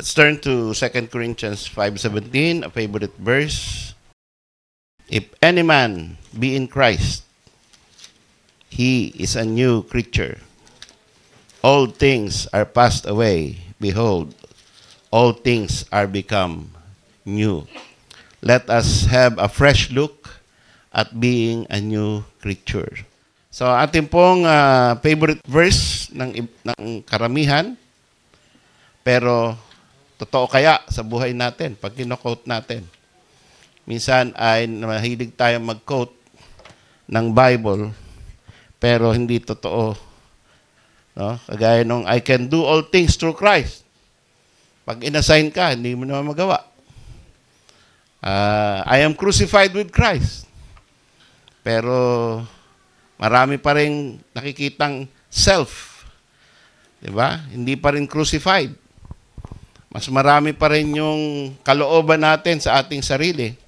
Let's turn to 2 Corinthians 5.17, a favorite verse. If any man be in Christ, he is a new creature. All things are passed away. Behold, all things are become new. Let us have a fresh look at being a new creature. So atin pong uh, favorite verse ng, ng karamihan, pero Totoo kaya sa buhay natin pag kinokote natin. Minsan ay mahilig tayong mag-quote ng Bible pero hindi totoo. No? Kagaya nung I can do all things through Christ. Pag inassign ka, hindi mo naman magawa. Uh, I am crucified with Christ. Pero marami pa rin nakikitang self. 'Di ba? Hindi pa rin crucified mas marami pa rin yung kalooban natin sa ating sarili.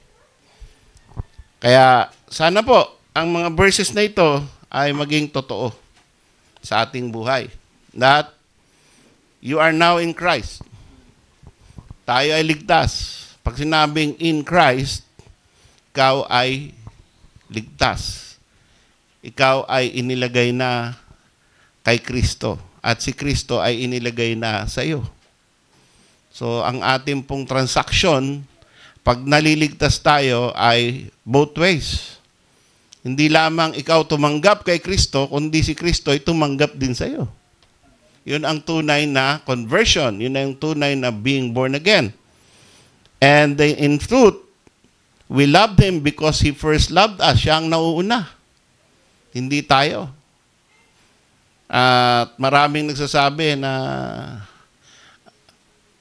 Kaya sana po ang mga verses na ito ay maging totoo sa ating buhay. That you are now in Christ. Tayo ay ligtas. Pag sinabing in Christ, ikaw ay ligtas. Ikaw ay inilagay na kay Kristo at si Kristo ay inilagay na sa iyo. So, ang ating pong transaksyon, pag naliligtas tayo ay both ways. Hindi lamang ikaw tumanggap kay Kristo, kundi si Kristo ay tumanggap din sa iyo. Yun ang tunay na conversion. Yun ang tunay na being born again. And in truth, we loved Him because He first loved us. Siya ang nauuna. Hindi tayo. At maraming nagsasabi na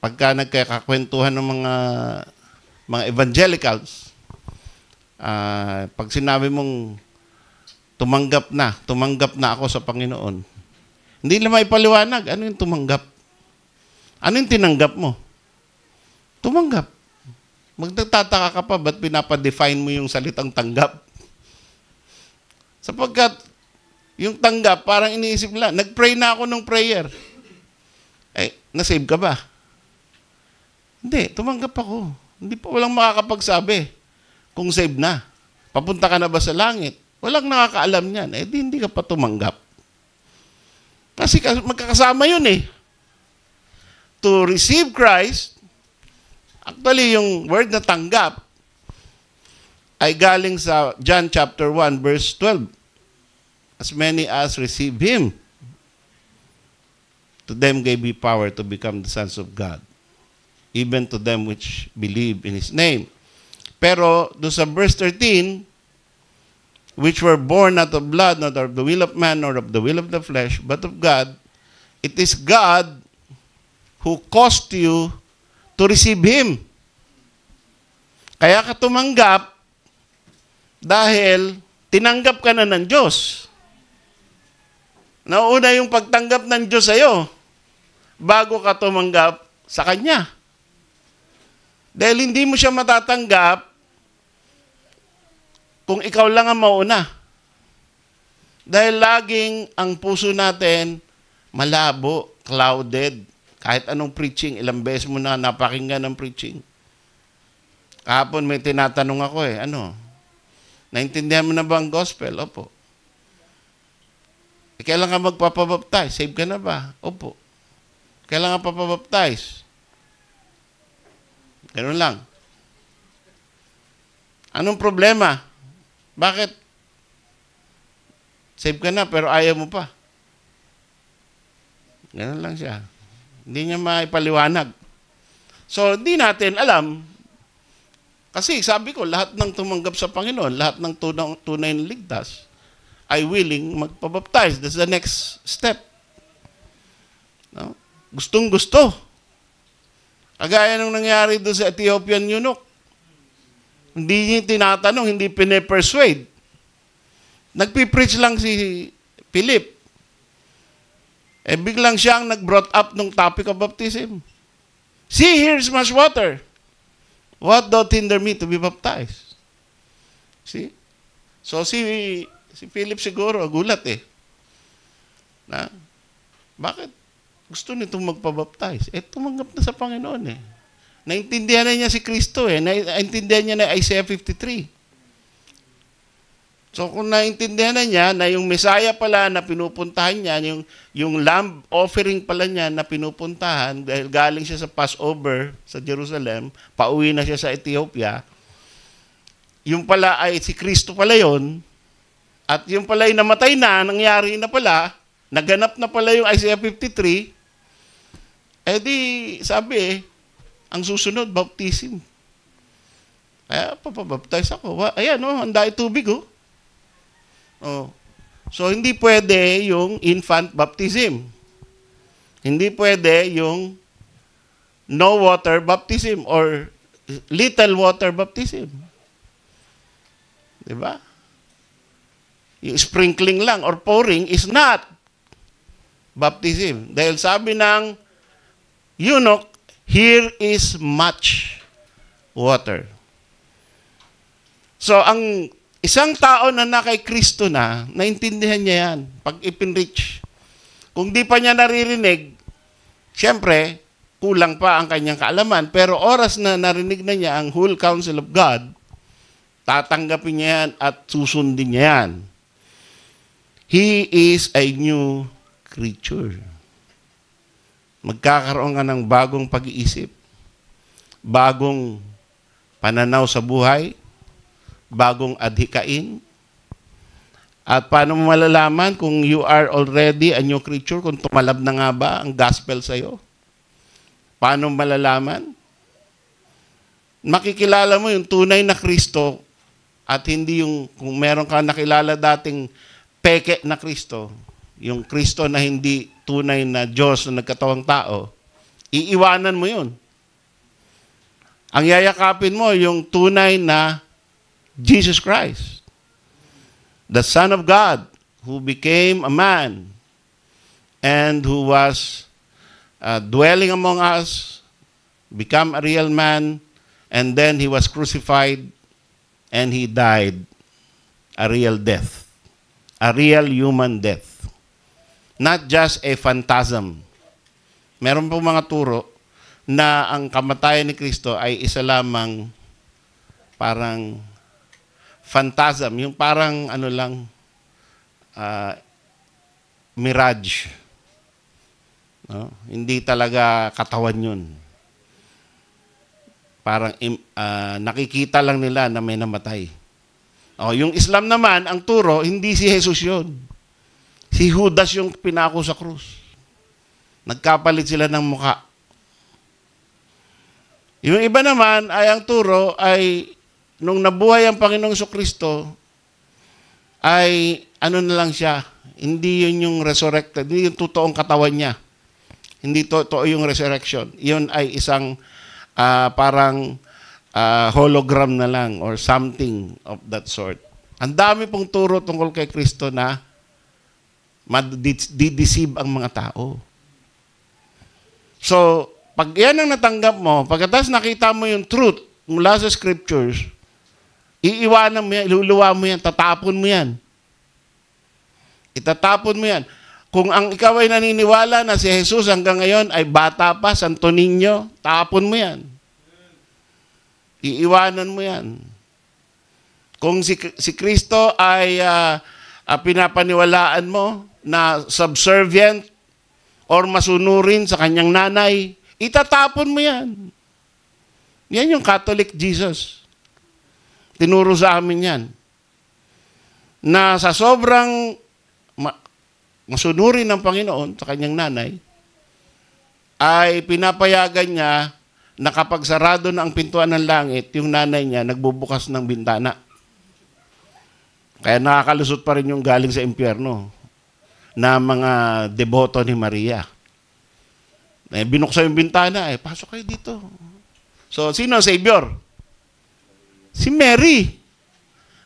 pagka nagkakakwentuhan ng mga mga evangelicals, uh, pag sinabi mong tumanggap na, tumanggap na ako sa Panginoon, hindi nila may paliwanag. Ano yung tumanggap? Ano yung tinanggap mo? Tumanggap. Magtataka ka pa, ba't pinapa-define mo yung salitang tanggap? Sapagkat, yung tanggap, parang iniisip lang, nag-pray na ako ng prayer. Eh, nasave ka ba? Hindi, tumanggap ako. Hindi pa, walang makakapagsabi kung save na. Papunta ka na ba sa langit? Walang nakakaalam niyan. Eh, di, hindi ka pa tumanggap. Kasi magkakasama yun eh. To receive Christ, actually yung word na tanggap ay galing sa John chapter 1 verse 12. As many as receive Him, to them gave He power to become the sons of God even to them which believe in His name. Pero do sa verse 13, which were born not of blood, not of the will of man, nor of the will of the flesh, but of God, it is God who caused you to receive Him. Kaya ka tumanggap dahil tinanggap ka na ng Diyos. Nauna yung pagtanggap ng Diyos sa'yo bago ka tumanggap sa Kanya. Dahil hindi mo siya matatanggap kung ikaw lang ang mauna. Dahil laging ang puso natin malabo, clouded. Kahit anong preaching, ilang beses mo na napakinggan ang preaching. Kahapon may tinatanong ako eh, ano? Naintindihan mo na ba ang gospel? Opo. E, kailan ka magpapabaptize? Save ka na ba? Opo. Kailan ka papabaptize? Ganun lang. Anong problema? Bakit? Save ka na pero ayaw mo pa. Ganun lang siya. Hindi niya maipaliwanag. So, di natin alam. Kasi sabi ko, lahat ng tumanggap sa Panginoon, lahat ng tunay, na ligtas, ay willing magpabaptize. That's the next step. No? Gustong gusto. Kagaya nung nangyari doon sa Ethiopian eunuch. Hindi niya tinatanong, hindi pinipersuade. Nagpipreach lang si Philip. Eh biglang siya ang nag-brought up ng topic of baptism. See, here's much water. What doth hinder me to be baptized? See? So si si Philip siguro gulat eh. Na? Bakit? gusto nitong magpabaptize. Eh, tumanggap na sa Panginoon eh. Naintindihan na niya si Kristo eh. Naintindihan niya na Isaiah 53. So kung naintindihan na niya na yung Messiah pala na pinupuntahan niya, yung, yung lamb offering pala niya na pinupuntahan dahil galing siya sa Passover sa Jerusalem, pauwi na siya sa Ethiopia, yung pala ay si Kristo pala yon at yung pala ay namatay na, nangyari na pala, naganap na pala yung Isaiah 53, eh di, sabi eh, ang susunod, baptism. Kaya papabaptize ako. Ayan, oh, ang dahil tubig, oh. oh. So, hindi pwede yung infant baptism. Hindi pwede yung no water baptism or little water baptism. Di ba? Yung sprinkling lang or pouring is not baptism. Dahil sabi ng eunuch, here is much water. So, ang isang tao na na kay Kristo na, naintindihan niya yan pag ipinrich. Kung di pa niya naririnig, siyempre, kulang pa ang kanyang kaalaman. Pero oras na narinig na niya ang whole counsel of God, tatanggapin niya yan at susundin niya yan. He is a new creature magkakaroon ka ng bagong pag-iisip, bagong pananaw sa buhay, bagong adhikain. At paano mo malalaman kung you are already a new creature, kung tumalab na nga ba ang gospel sa'yo? Paano malalaman? Makikilala mo yung tunay na Kristo at hindi yung kung meron ka nakilala dating peke na Kristo, yung Kristo na hindi tunay na Diyos na nagkatawang tao, iiwanan mo yun. Ang yayakapin mo, yung tunay na Jesus Christ, the Son of God, who became a man and who was uh, dwelling among us, become a real man, and then he was crucified and he died a real death, a real human death not just a phantasm. Meron po mga turo na ang kamatayan ni Kristo ay isa lamang parang phantasm, yung parang ano lang, uh, mirage. No? Hindi talaga katawan yun. Parang uh, nakikita lang nila na may namatay. O, oh, yung Islam naman, ang turo, hindi si Jesus yun. Si Judas yung pinako sa krus. Nagkapalit sila ng mukha. Yung iba naman ay ang turo ay nung nabuhay ang Panginoong Kristo ay ano na lang siya, hindi yun yung resurrected, hindi yung totoong katawan niya. Hindi totoo yung resurrection. Yun ay isang uh, parang uh, hologram na lang or something of that sort. Ang dami pong turo tungkol kay Kristo na Madideceive ang mga tao. So, pag yan ang natanggap mo, pagkatapos nakita mo yung truth mula sa scriptures, iiwanan mo yan, iluluwa mo yan, tatapon mo yan. Itatapon mo yan. Kung ang ikaw ay naniniwala na si Jesus hanggang ngayon ay bata pa, santo ninyo, tapon mo yan. Iiwanan mo yan. Kung si, si Kristo ay uh, uh, pinapaniwalaan mo, na subservient or masunurin sa kanyang nanay, itatapon mo yan. Yan yung Catholic Jesus. Tinuro sa amin yan. Na sa sobrang masunurin ng Panginoon sa kanyang nanay, ay pinapayagan niya na kapag sarado na ang pintuan ng langit, yung nanay niya nagbubukas ng bintana. Kaya nakakalusot pa rin yung galing sa impyerno na mga deboto ni Maria. Eh, binuksan yung bintana, eh, pasok kayo dito. So, sino ang Savior? Si Mary.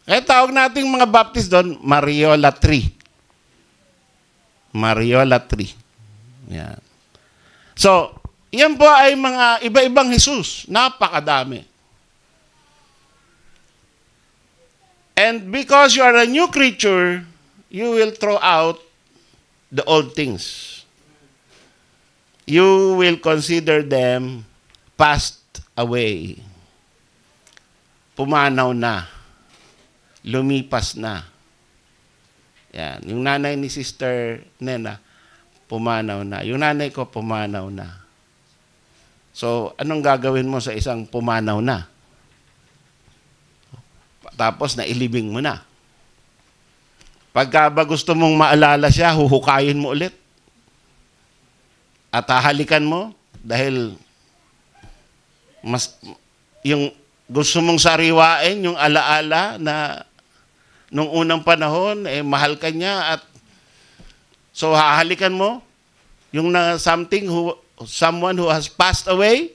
Kaya tawag natin mga Baptist doon, Mariolatry. Mariolatry. Yan. So, yan po ay mga iba-ibang Jesus. Napakadami. And because you are a new creature, you will throw out the old things. You will consider them passed away. Pumanaw na. Lumipas na. Yan. Yung nanay ni Sister Nena, pumanaw na. Yung nanay ko, pumanaw na. So, anong gagawin mo sa isang pumanaw na? Tapos, nailibing mo na. Pagka ba gusto mong maalala siya, huhukayin mo ulit. At hahalikan mo dahil mas yung gusto mong sariwain yung alaala na nung unang panahon eh mahal ka niya at so hahalikan mo yung na something who someone who has passed away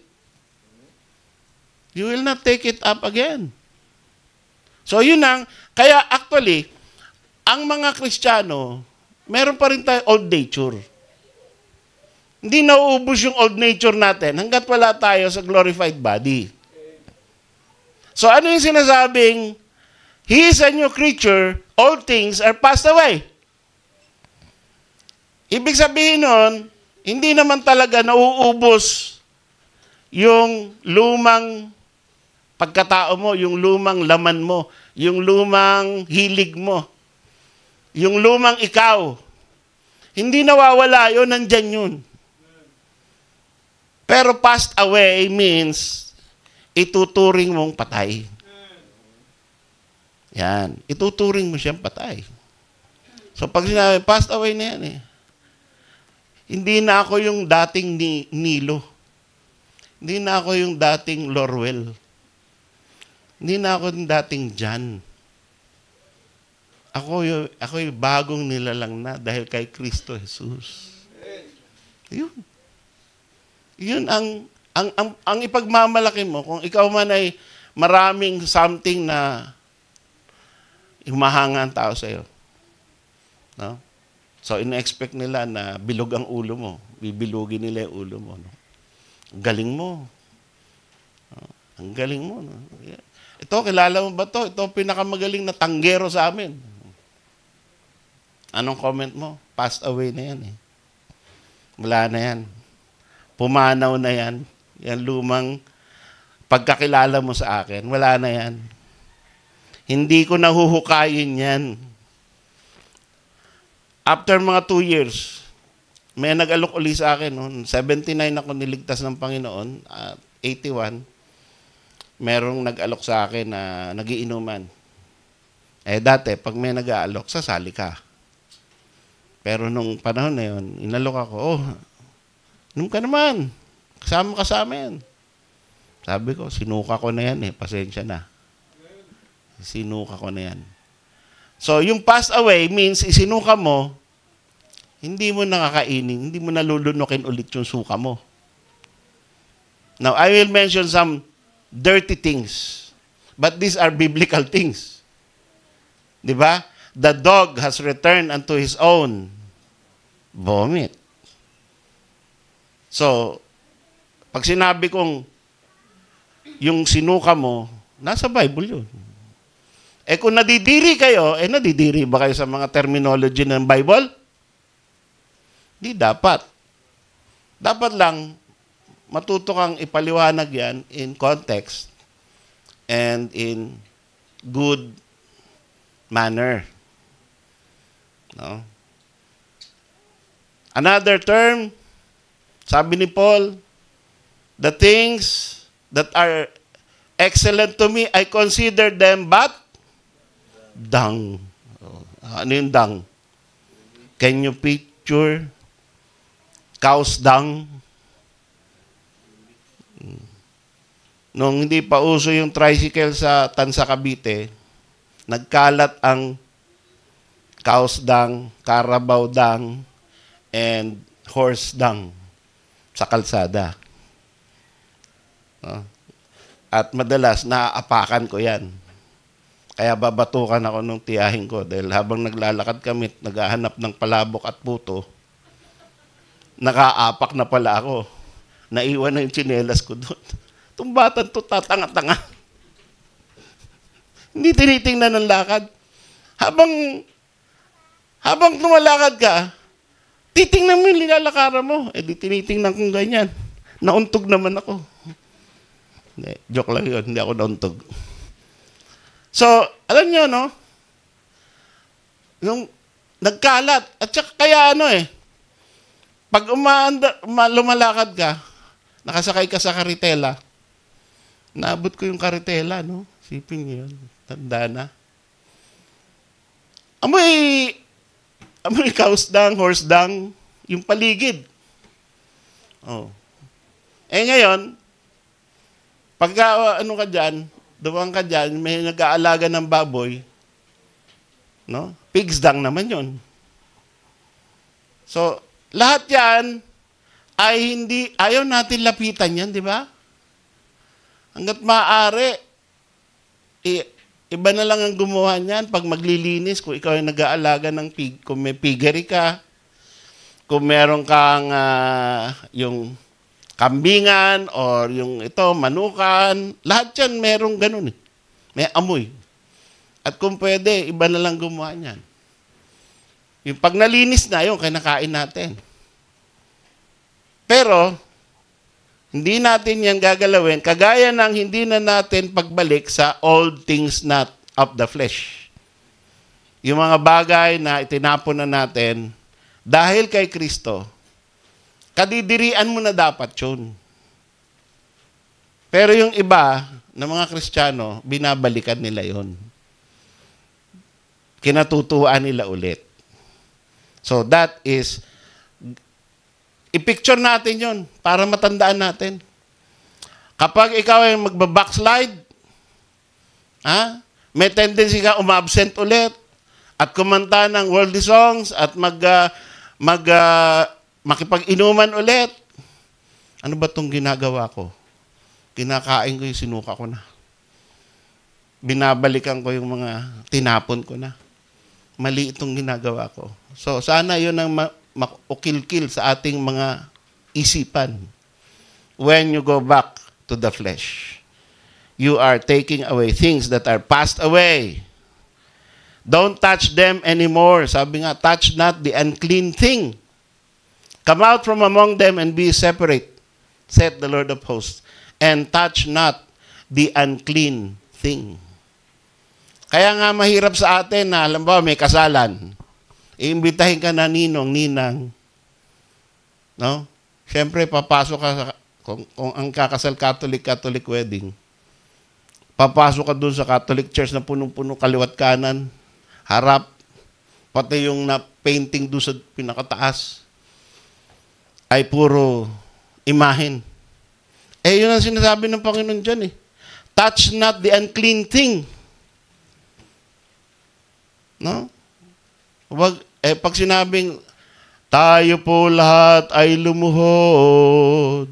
you will not take it up again. So yun ang kaya actually ang mga Kristiyano, meron pa rin tayo old nature. Hindi nauubos yung old nature natin hanggat wala tayo sa glorified body. So ano yung sinasabing, He is a new creature, all things are passed away. Ibig sabihin nun, hindi naman talaga nauubos yung lumang pagkatao mo, yung lumang laman mo, yung lumang hilig mo, yung lumang ikaw, hindi nawawala yun, nandyan yun. Pero passed away means ituturing mong patay. Yan. Ituturing mo siyang patay. So pag sinabi, passed away na yan eh. Hindi na ako yung dating ni Nilo. Hindi na ako yung dating Lorwell. Hindi na ako yung dating John. Ako, ako yung bagong nilalang na dahil kay Kristo Jesus. Yun. Yun ang, ang, ang, ang ipagmamalaki mo. Kung ikaw man ay maraming something na humahanga ang tao sa'yo. No? So, in-expect nila na bilog ang ulo mo. Bibilugin nila yung ulo mo. No? Ang galing mo. No? Ang galing mo. No? Ito, kilala mo ba to? Ito, pinakamagaling na tanggero sa amin. Anong comment mo? Passed away na yan eh. Wala na yan. Pumanaw na yan. Yan lumang pagkakilala mo sa akin. Wala na yan. Hindi ko nahuhukayin yan. After mga two years, may nag-alok uli sa akin noon. 79 ako niligtas ng Panginoon at ah, 81. Merong nag-alok sa akin na nagiinuman. Eh dati, pag may nag-aalok, sasali ka pero nung panahon na yun, inalok ako, oh, nung ka naman, kasama ka sa amin. Sabi ko, sinuka ko na yan eh, pasensya na. Sinuka ko na yan. So, yung pass away means isinuka mo, hindi mo nakakainin, hindi mo nalulunukin ulit yung suka mo. Now, I will mention some dirty things. But these are biblical things. Di ba? the dog has returned unto his own vomit. So, pag sinabi kong yung sinuka mo, nasa Bible yun. Eh kung nadidiri kayo, eh nadidiri ba kayo sa mga terminology ng Bible? Hindi dapat. Dapat lang matuto kang ipaliwanag yan in context and in good manner. No? Another term, sabi ni Paul, the things that are excellent to me, I consider them but dung. Oh, ano yung dung? Can you picture cow's dung? Nung hindi pa uso yung tricycle sa Tansa Cavite, nagkalat ang cow's dung, carabao dung, and horse dung sa kalsada. No? Ah. At madalas, naaapakan ko yan. Kaya babatukan ako nung tiyahin ko dahil habang naglalakad kami, naghahanap ng palabok at puto, nakaapak na pala ako. Naiwan na yung tsinelas ko doon. Tumbatan to, tatanga-tanga. Hindi tinitingnan ng lakad. Habang habang tumalakad ka, titingnan mo yung nilalakara mo. Eh di tinitingnan kong ganyan. Nauntog naman ako. Hindi, joke lang yun, hindi ako nauntog. So, alam nyo, no? Nung nagkalat, at saka kaya ano eh, pag umaanda, lumalakad ka, nakasakay ka sa karitela, naabot ko yung karitela, no? Sipin yun, tanda na. Amoy, amoy cows dung, horse dung, yung paligid. Oh. Eh ngayon, pag ano ka dyan, duwang ka dyan, may nag-aalaga ng baboy, no? pigs dung naman yon. So, lahat yan ay hindi, ayaw natin lapitan yan, di ba? Hanggat maaari, i- Iba na lang ang gumawa niyan pag maglilinis, kung ikaw ay nag-aalaga ng pig, kung may piggery ka, kung meron kang uh, yung kambingan or yung ito, manukan, lahat yan merong ganun eh. May amoy. At kung pwede, iba na lang gumawa niyan. Yung pag nalinis na, yun, kinakain natin. Pero, hindi natin yan gagalawin, kagaya ng hindi na natin pagbalik sa old things not of the flesh. Yung mga bagay na itinapon na natin dahil kay Kristo, kadidirian mo na dapat yun. Pero yung iba na mga Kristiyano, binabalikan nila yon. Kinatutuan nila ulit. So that is I-picture natin yon para matandaan natin. Kapag ikaw ay magbabackslide, ha? may tendency ka umabsent ulit at kumanta ng worldly songs at mag, uh, mag, uh, makipag-inuman ulit. Ano ba tong ginagawa ko? Kinakain ko yung sinuka ko na. Binabalikan ko yung mga tinapon ko na. Mali itong ginagawa ko. So, sana yun ang ma- makukilkil sa ating mga isipan. When you go back to the flesh, you are taking away things that are passed away. Don't touch them anymore. Sabi nga, touch not the unclean thing. Come out from among them and be separate, said the Lord of hosts, and touch not the unclean thing. Kaya nga mahirap sa atin na, alam ba, may kasalan iimbitahin ka na ninong, ninang. No? Siyempre, papasok ka sa, kung, kung ang kakasal Catholic, Catholic wedding. Papasok ka doon sa Catholic church na punong-puno kaliwat kanan, harap, pati yung na-painting doon sa pinakataas ay puro imahin. Eh, yun ang sinasabi ng Panginoon dyan eh. Touch not the unclean thing. No? Wag, eh, pag sinabing, tayo po lahat ay lumuhod,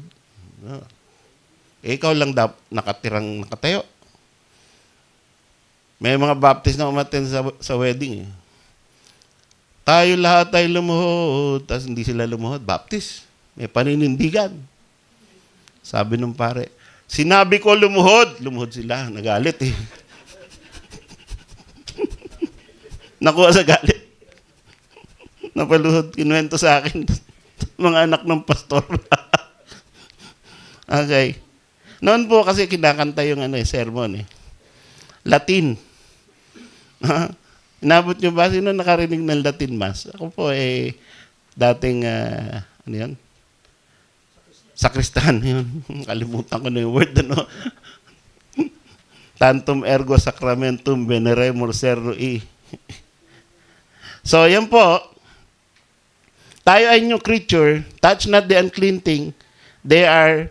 eh, ikaw lang dapat nakatirang nakatayo. May mga baptist na umaten sa, sa wedding. Eh. Tayo lahat ay lumuhod. Tapos hindi sila lumuhod. Baptist. May paninindigan. Sabi ng pare, sinabi ko lumuhod. Lumuhod sila. Nagalit eh. Nakuha sa galit. Napaluhod, kinuwento sa akin. mga anak ng pastor. okay. Noon po kasi kinakanta yung ano, eh, sermon eh. Latin. Inabot nyo ba? Sino nakarinig ng Latin Mass? Ako po eh, dating, uh, ano yun? Sakristan. Yun. Kalimutan ko na yung word. Ano? Tantum ergo sacramentum veneremur serro so, yan po tayo ay new creature, touch not the unclean thing, they are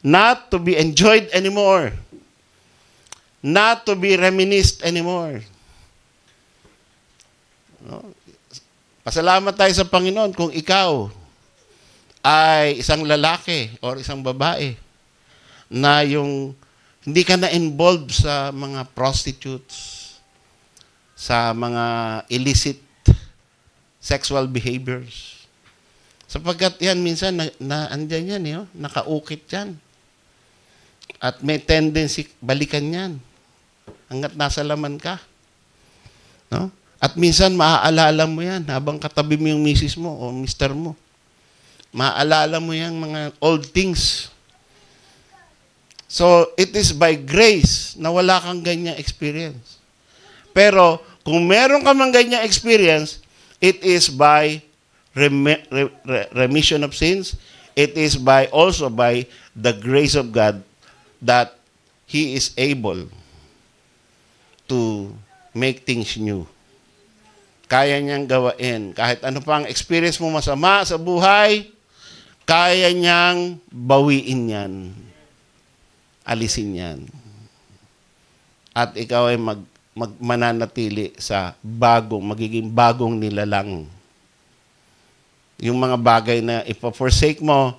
not to be enjoyed anymore. Not to be reminisced anymore. No? Pasalamat tayo sa Panginoon kung ikaw ay isang lalaki o isang babae na yung hindi ka na involved sa mga prostitutes, sa mga illicit sexual behaviors. Sapagkat yan, minsan, na, na andyan yan, yun, eh, oh. nakaukit yan. At may tendency, balikan yan. Hanggat nasa laman ka. No? At minsan, maaalala mo yan habang katabi mo yung misis mo o mister mo. Maaalala mo yan mga old things. So, it is by grace na wala kang ganyang experience. Pero, kung meron ka mang ganyang experience, it is by remission of sins, it is by also by the grace of God that He is able to make things new. Kaya niyang gawain. Kahit ano pang experience mo masama sa buhay, kaya niyang bawiin yan. Alisin yan. At ikaw ay mag, mag mananatili sa bagong, magiging bagong nilalang yung mga bagay na ipo-forsake mo,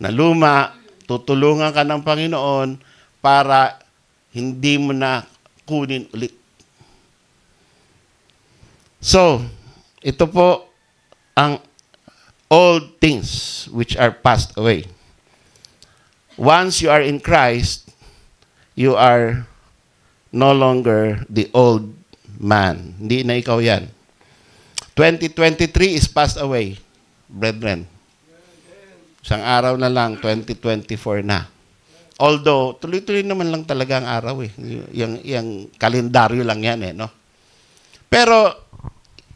na luma, tutulungan ka ng Panginoon para hindi mo na kunin ulit. So, ito po ang all things which are passed away. Once you are in Christ, you are no longer the old man. Hindi na ikaw yan. 2023 is passed away brethren. Isang araw na lang, 2024 na. Although, tuloy-tuloy naman lang talaga ang araw eh. Yung, yung kalendaryo lang yan eh, no? Pero,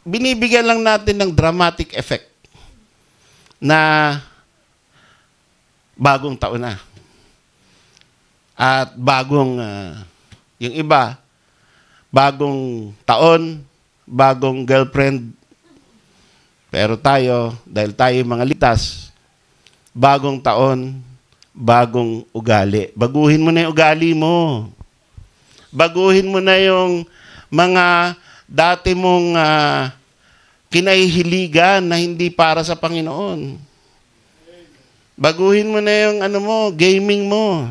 binibigyan lang natin ng dramatic effect na bagong taon na. At bagong, uh, yung iba, bagong taon, bagong girlfriend, pero tayo, dahil tayo mga ligtas, bagong taon, bagong ugali. Baguhin mo na yung ugali mo. Baguhin mo na yung mga dati mong uh, kinahihiligan na hindi para sa Panginoon. Baguhin mo na yung ano mo, gaming mo.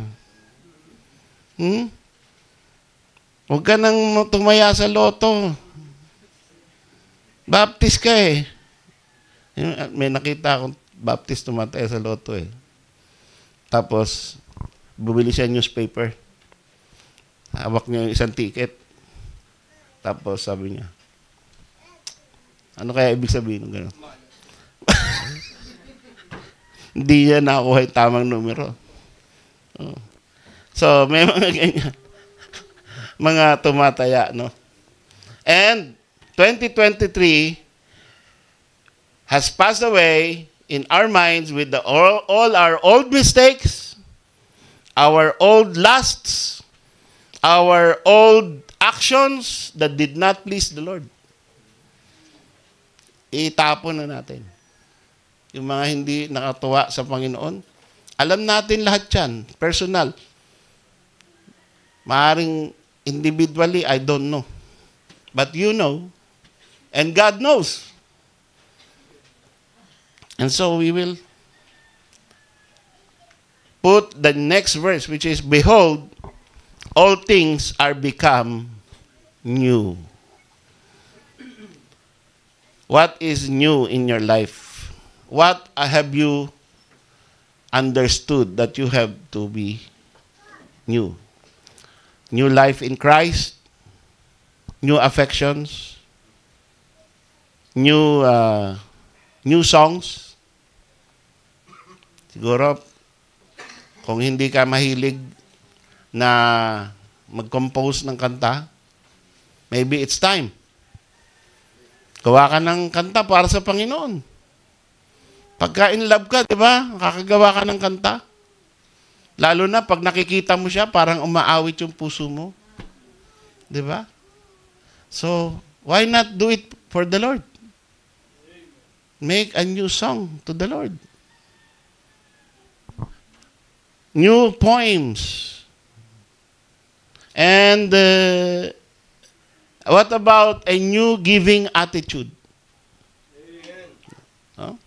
Hmm? Huwag ka nang tumaya sa loto. Baptist ka eh. Yung, may nakita akong Baptist tumatay sa loto eh. Tapos, bumili siya newspaper. Hawak niya yung isang ticket. Tapos sabi niya, ano kaya ibig sabihin ng ganun? Hindi niya nakuha yung tamang numero. Oh. So, may mga ganyan. mga tumataya, no? And, 2023, has passed away in our minds with the, all, all our old mistakes, our old lusts, our old actions that did not please the Lord. Itapon na natin. Yung mga hindi nakatuwa sa Panginoon. Alam natin lahat yan, personal. Maaring individually, I don't know. But you know, and God knows. And so we will put the next verse, which is, Behold, all things are become new. What is new in your life? What have you understood that you have to be new? New life in Christ, new affections, new uh, new songs. Siguro, kung hindi ka mahilig na mag-compose ng kanta, maybe it's time. Gawa ka ng kanta para sa Panginoon. Pagka in love ka, di ba? Kakagawa ka ng kanta. Lalo na pag nakikita mo siya, parang umaawit yung puso mo. Di ba? So, why not do it for the Lord? Make a new song to the Lord. New poems. And uh, what about a new giving attitude? No?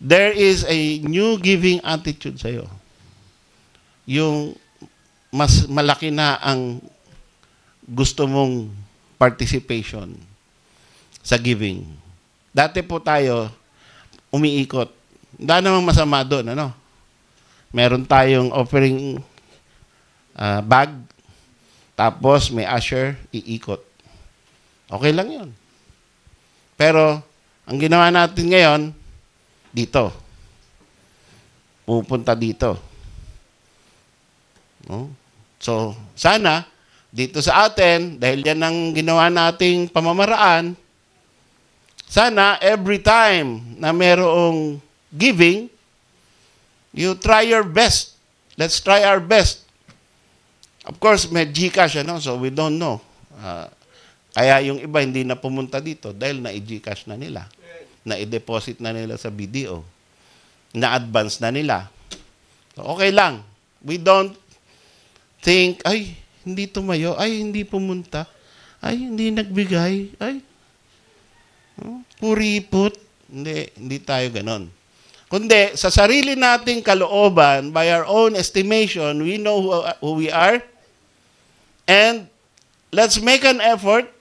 There is a new giving attitude sa'yo. Yung mas malaki na ang gusto mong participation sa giving. Dati po tayo, umiikot. Wala namang masama doon, ano? Meron tayong offering uh, bag, tapos may usher, iikot. Okay lang yun. Pero, ang ginawa natin ngayon, dito. Pupunta dito. No? So, sana, dito sa atin, dahil yan ang ginawa nating pamamaraan, sana every time na merong giving, you try your best. Let's try our best. Of course, may Gcash, ano? so we don't know. Uh, kaya yung iba hindi na pumunta dito dahil na-Gcash na nila. Na-deposit na nila sa BDO. Na-advance na nila. So, okay lang. We don't think, ay, hindi tumayo, ay, hindi pumunta, ay, hindi nagbigay, ay, Puripot. Hindi, hindi tayo ganon. Kundi, sa sarili nating kalooban, by our own estimation, we know who, who we are. And let's make an effort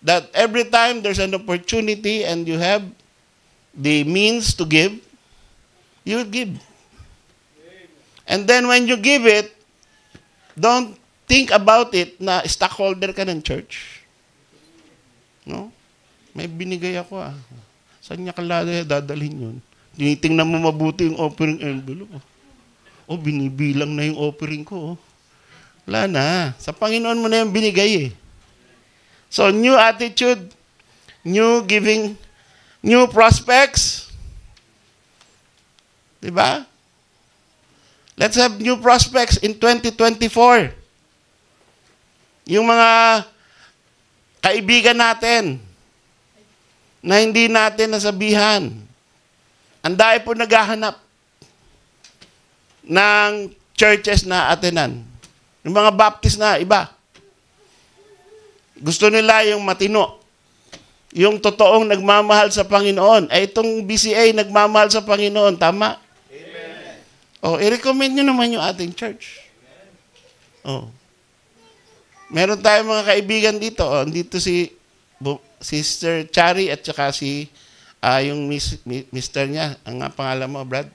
that every time there's an opportunity and you have the means to give, you give. And then when you give it, don't think about it na stockholder ka ng church. No? May binigay ako ah. Saan niya kalagay dadalhin yun? Tinitingnan mo mabuti yung offering envelope. Eh, o, oh. oh, binibilang na yung offering ko. Oh. Wala na. Sa Panginoon mo na yung binigay eh. So, new attitude, new giving, new prospects. Diba? Let's have new prospects in 2024. Yung mga kaibigan natin, na hindi natin nasabihan. Ang dahil po naghahanap ng churches na atenan. Yung mga Baptist na iba. Gusto nila yung matino. Yung totoong nagmamahal sa Panginoon. Eh itong BCA nagmamahal sa Panginoon. Tama? Amen. Oh, i-recommend nyo naman yung ating church. Amen. Oh. Meron tayong mga kaibigan dito. Oh, dito si Bu Sister Chari at saka si uh, yung miss, mi, mister niya. Ang nga pangalan mo, Brad?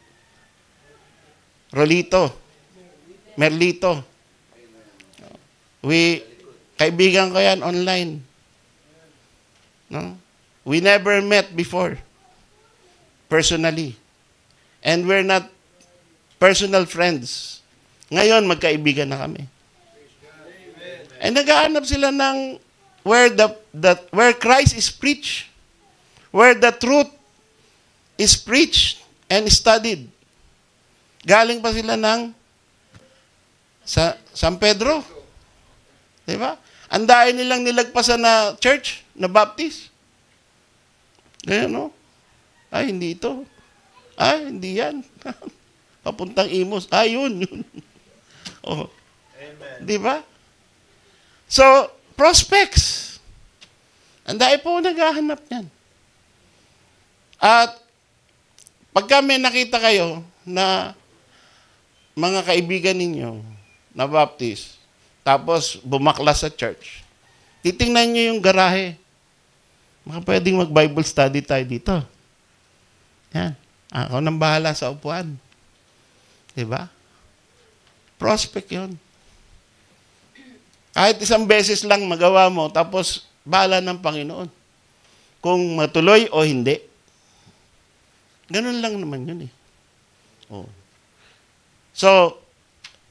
Rolito. Merlito. We, kaibigan ko yan online. No? We never met before. Personally. And we're not personal friends. Ngayon, magkaibigan na kami. And nagaanap sila ng where the that where Christ is preached, where the truth is preached and studied. Galing pa sila ng sa San Pedro. 'Di ba? Ang dahil nilang nilagpasan na church, na Baptist. Ayan, no? Ay, hindi ito. Ay, hindi yan. Papuntang Imos. Ay, ah, yun, yun. oh. Amen. Di ba? So, prospects. Ang dahil po naghahanap niyan. At pagka may nakita kayo na mga kaibigan ninyo na baptist, tapos bumaklas sa church, titingnan niyo yung garahe. Maka pwedeng mag-Bible study tayo dito. Yan. Ako nang bahala sa upuan. Diba? Prospect yon. Kahit isang beses lang magawa mo, tapos bala ng Panginoon. Kung matuloy o hindi. Ganun lang naman yun eh. Oh. So,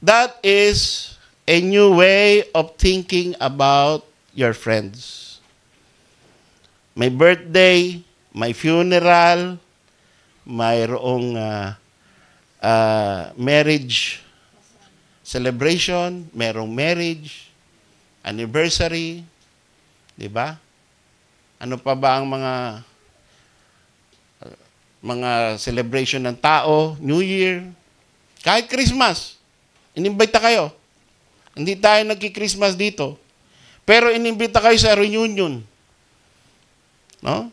that is a new way of thinking about your friends. May birthday, may funeral, mayroong uh, uh, marriage celebration, merong marriage, anniversary, di ba? Ano pa ba ang mga mga celebration ng tao, New Year, kahit Christmas, inimbita kayo. Hindi tayo nagki-Christmas dito. Pero inimbita kayo sa reunion. No?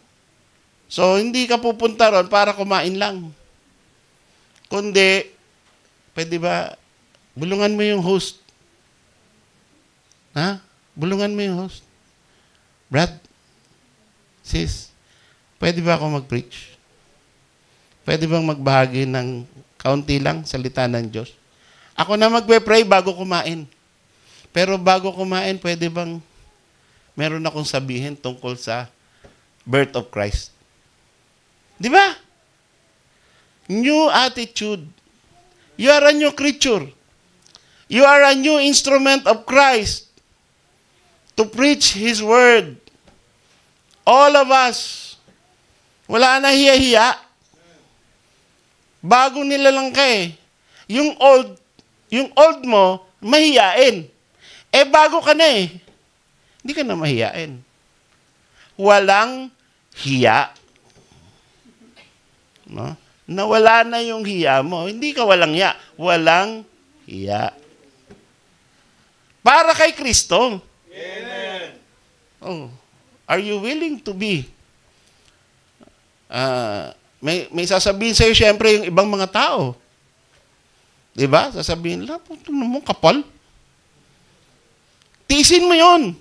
So, hindi ka pupunta ron para kumain lang. Kundi, pwede ba, bulungan mo yung host. Ha? Bulungan mo yung host. Brad, sis, pwede ba ako mag-preach? Pwede bang magbahagi ng kaunti lang salita ng Diyos? Ako na magpe-pray bago kumain. Pero bago kumain, pwede bang meron akong sabihin tungkol sa birth of Christ? Di ba? New attitude. You are a new creature. You are a new instrument of Christ to preach His Word. All of us. Wala na hiya-hiya. Bago nila lang kay eh. Yung old, yung old mo, mahiyain. Eh bago ka na eh. Hindi ka na mahiyain. Walang hiya. No? Nawala na yung hiya mo. Hindi ka walang hiya. Walang hiya. Para kay Kristo. Amen. Oh, are you willing to be? Uh, may, may sasabihin sa'yo siyempre yung ibang mga tao. Di ba? Sasabihin nila, puto mo kapal. Tisin mo yon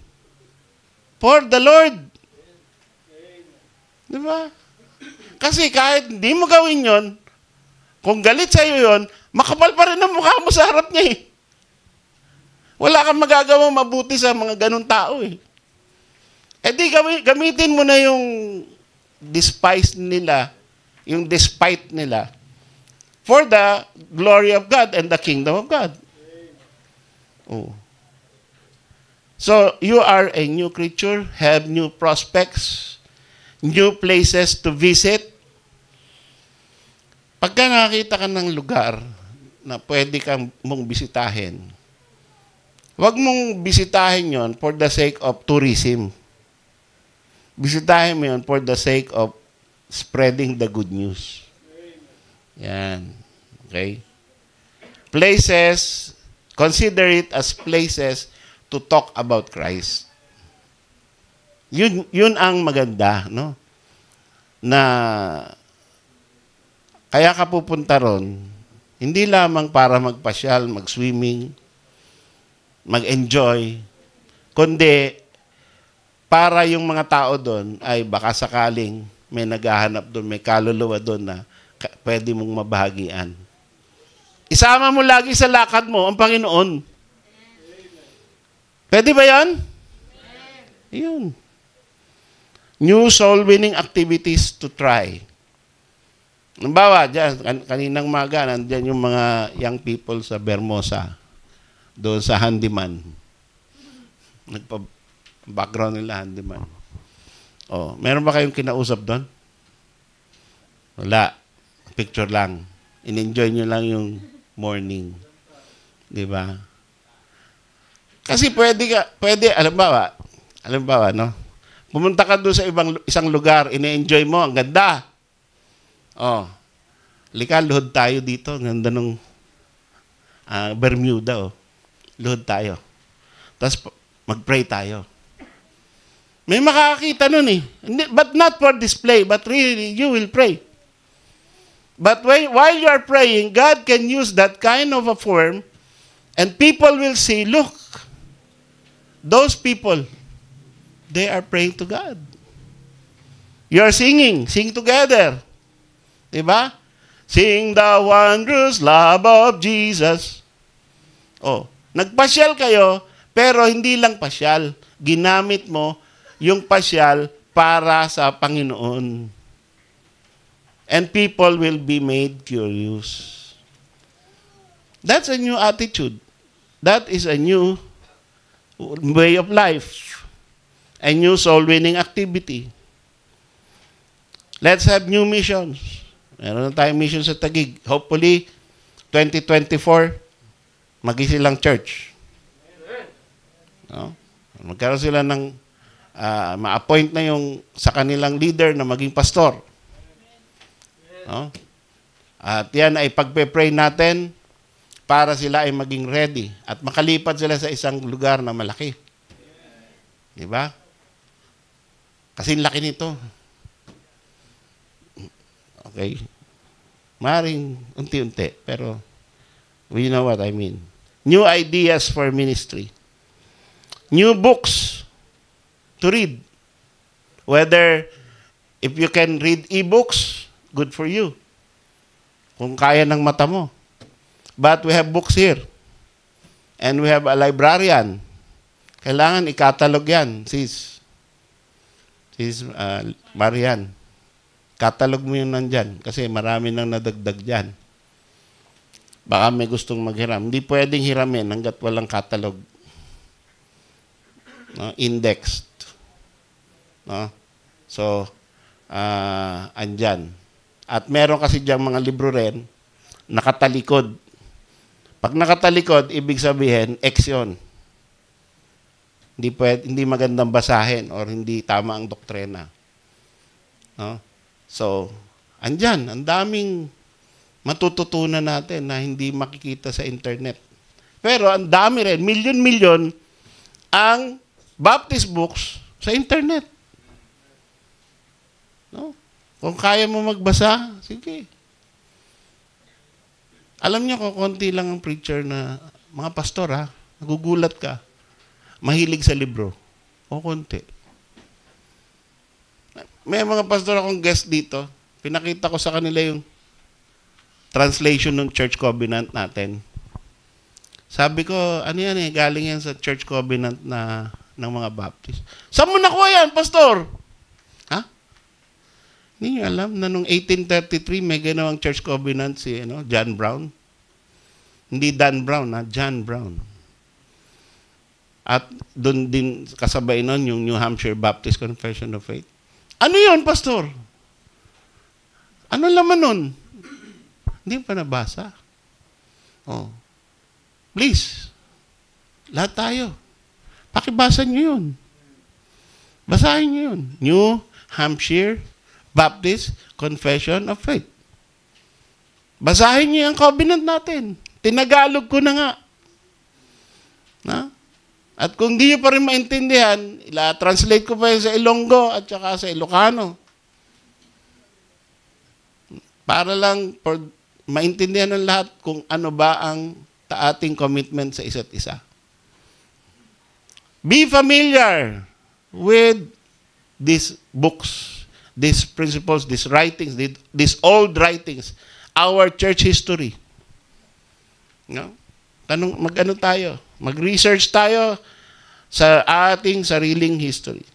For the Lord. Di ba? Kasi kahit hindi mo gawin yon, kung galit sa'yo yon, makapal pa rin ang mukha mo sa harap niya eh. Wala kang magagawa mabuti sa mga ganun tao eh. E di gamitin mo na yung despise nila, yung despite nila for the glory of God and the kingdom of God. Oh. So you are a new creature, have new prospects, new places to visit. Pagka nakakita ka ng lugar na pwede kang mong bisitahin, Huwag mong bisitahin yon for the sake of tourism. Bisitahin mo yon for the sake of spreading the good news. Yan. Okay? Places, consider it as places to talk about Christ. Yun, yun ang maganda, no? Na kaya ka pupunta ron, hindi lamang para magpasyal, mag-swimming, mag-enjoy, kundi para yung mga tao doon ay baka sakaling may naghahanap doon, may kaluluwa doon na pwede mong mabahagian. Isama mo lagi sa lakad mo ang Panginoon. Pwede ba yan? Yun. New soul-winning activities to try. Halimbawa, dyan, kan- kaninang maga, nandiyan yung mga young people sa Bermosa doon sa handyman. Nagpa background nila handyman. Oh, meron ba kayong kinausap doon? Wala. Picture lang. In-enjoy niyo lang yung morning. Di ba? Kasi pwede ka, pwede, alam ba Alam ba ba, no? Pumunta ka doon sa ibang isang lugar, ini-enjoy mo, ang ganda. Oh. Lika, luhod tayo dito, ganda ng uh, ah, Bermuda, oh. Luhod tayo. Tapos mag-pray tayo. May makakakita nun eh. But not for display, but really, you will pray. But when, while you are praying, God can use that kind of a form and people will see, look, those people, they are praying to God. You are singing. Sing together. Diba? Sing the wondrous love of Jesus. Oh, Nagpasyal kayo, pero hindi lang pasyal. Ginamit mo yung pasyal para sa Panginoon. And people will be made curious. That's a new attitude. That is a new way of life. A new soul-winning activity. Let's have new missions. Meron na tayong mission sa Tagig. Hopefully, 2024, mag-isilang church. No? Magkaroon sila ng uh, ma-appoint na yung sa kanilang leader na maging pastor. No? At yan ay pagpe-pray natin para sila ay maging ready at makalipat sila sa isang lugar na malaki. Di ba? Kasi laki nito. Okay. Maring unti-unti, pero we know what I mean new ideas for ministry, new books to read. Whether if you can read e-books, good for you. Kung kaya ng mata mo. But we have books here. And we have a librarian. Kailangan ikatalog yan, sis. Sis uh, Marian. Katalog mo yun nandyan kasi marami nang nadagdag dyan. Baka may gustong maghiram. Hindi pwedeng hiramin hanggat walang catalog. No? Indexed. No? So, uh, andyan. At meron kasi diyang mga libro rin, nakatalikod. Pag nakatalikod, ibig sabihin, X yun. Hindi, pwede, hindi magandang basahin or hindi tama ang doktrina. No? So, andyan, ang daming matututunan natin na hindi makikita sa internet. Pero ang dami rin, milyon-milyon ang Baptist books sa internet. No? Kung kaya mo magbasa, sige. Alam niyo ko, konti lang ang preacher na, mga pastor ha, nagugulat ka, mahilig sa libro. O konti. May mga pastor akong guest dito, pinakita ko sa kanila yung translation ng Church Covenant natin. Sabi ko, ano yan eh, galing yan sa Church Covenant na ng mga Baptist. Saan mo nakuha yan, Pastor? Ha? Hindi nyo alam na noong 1833 may ginawang Church Covenant si ano, John Brown. Hindi Dan Brown, ha? Ah, John Brown. At doon din kasabay noon yung New Hampshire Baptist Confession of Faith. Ano yun, Pastor? Ano laman nun? Hindi pa nabasa. Oh. Please. Lahat tayo. Pakibasa niyo yun. Basahin niyo yun. New Hampshire Baptist Confession of Faith. Basahin niyo ang covenant natin. Tinagalog ko na nga. Na? At kung di nyo pa rin maintindihan, ila-translate ko pa yun sa Ilonggo at saka sa Ilocano. Para lang for maintindihan ng lahat kung ano ba ang ating commitment sa isa't isa. Be familiar with these books, these principles, these writings, these old writings, our church history. No? Tanong, mag-ano tayo? Mag-research tayo sa ating sariling history.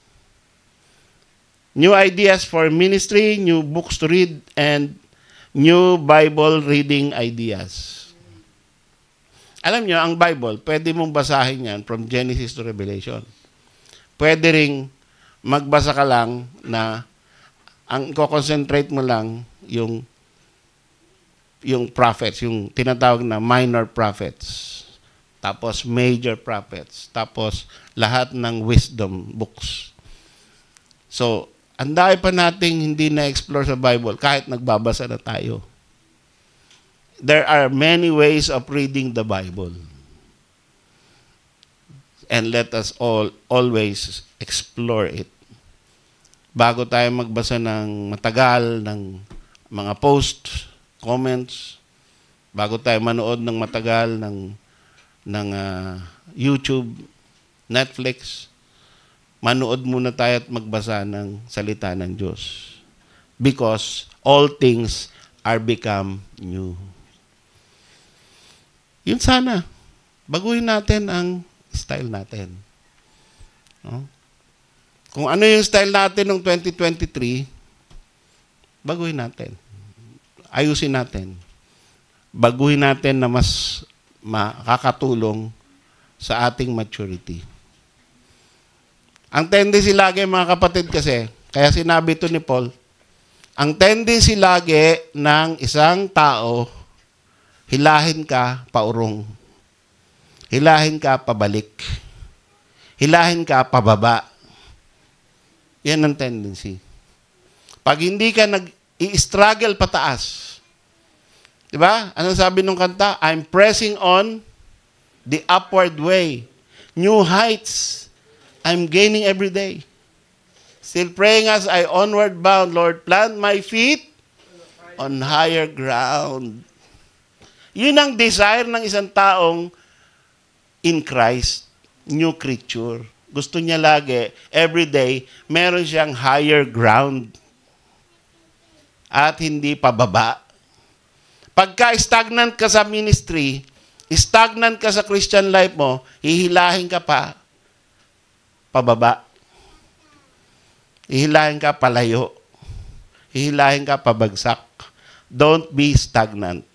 New ideas for ministry, new books to read, and New Bible Reading Ideas. Alam nyo, ang Bible, pwede mong basahin yan from Genesis to Revelation. Pwede ring magbasa ka lang na ang ko-concentrate mo lang yung yung prophets, yung tinatawag na minor prophets, tapos major prophets, tapos lahat ng wisdom books. So, ang dami pa nating hindi na-explore sa Bible kahit nagbabasa na tayo. There are many ways of reading the Bible. And let us all always explore it. Bago tayo magbasa ng matagal, ng mga posts, comments, bago tayo manood ng matagal ng ng uh, YouTube, Netflix, manood muna tayo at magbasa ng salita ng Diyos. Because all things are become new. Yun sana. Baguhin natin ang style natin. No? Kung ano yung style natin noong 2023, baguhin natin. Ayusin natin. Baguhin natin na mas makakatulong sa ating maturity. Ang tendency lagi mga kapatid kasi, kaya sinabi ito ni Paul, ang tendency lagi ng isang tao, hilahin ka paurong. Hilahin ka pabalik. Hilahin ka pababa. Yan ang tendency. Pag hindi ka nag-i-struggle pataas, di ba? Anong sabi nung kanta? I'm pressing on the upward way. New heights I'm gaining every day. Still praying as I onward bound, Lord, plant my feet on higher ground. Yun ang desire ng isang taong in Christ, new creature. Gusto niya lagi, every day, meron siyang higher ground. At hindi pababa. Pagka stagnant ka sa ministry, stagnant ka sa Christian life mo, hihilahin ka pa pababa. Ihilahin ka palayo. Ihilahin ka pabagsak. Don't be stagnant.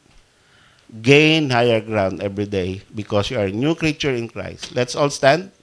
Gain higher ground every day because you are a new creature in Christ. Let's all stand.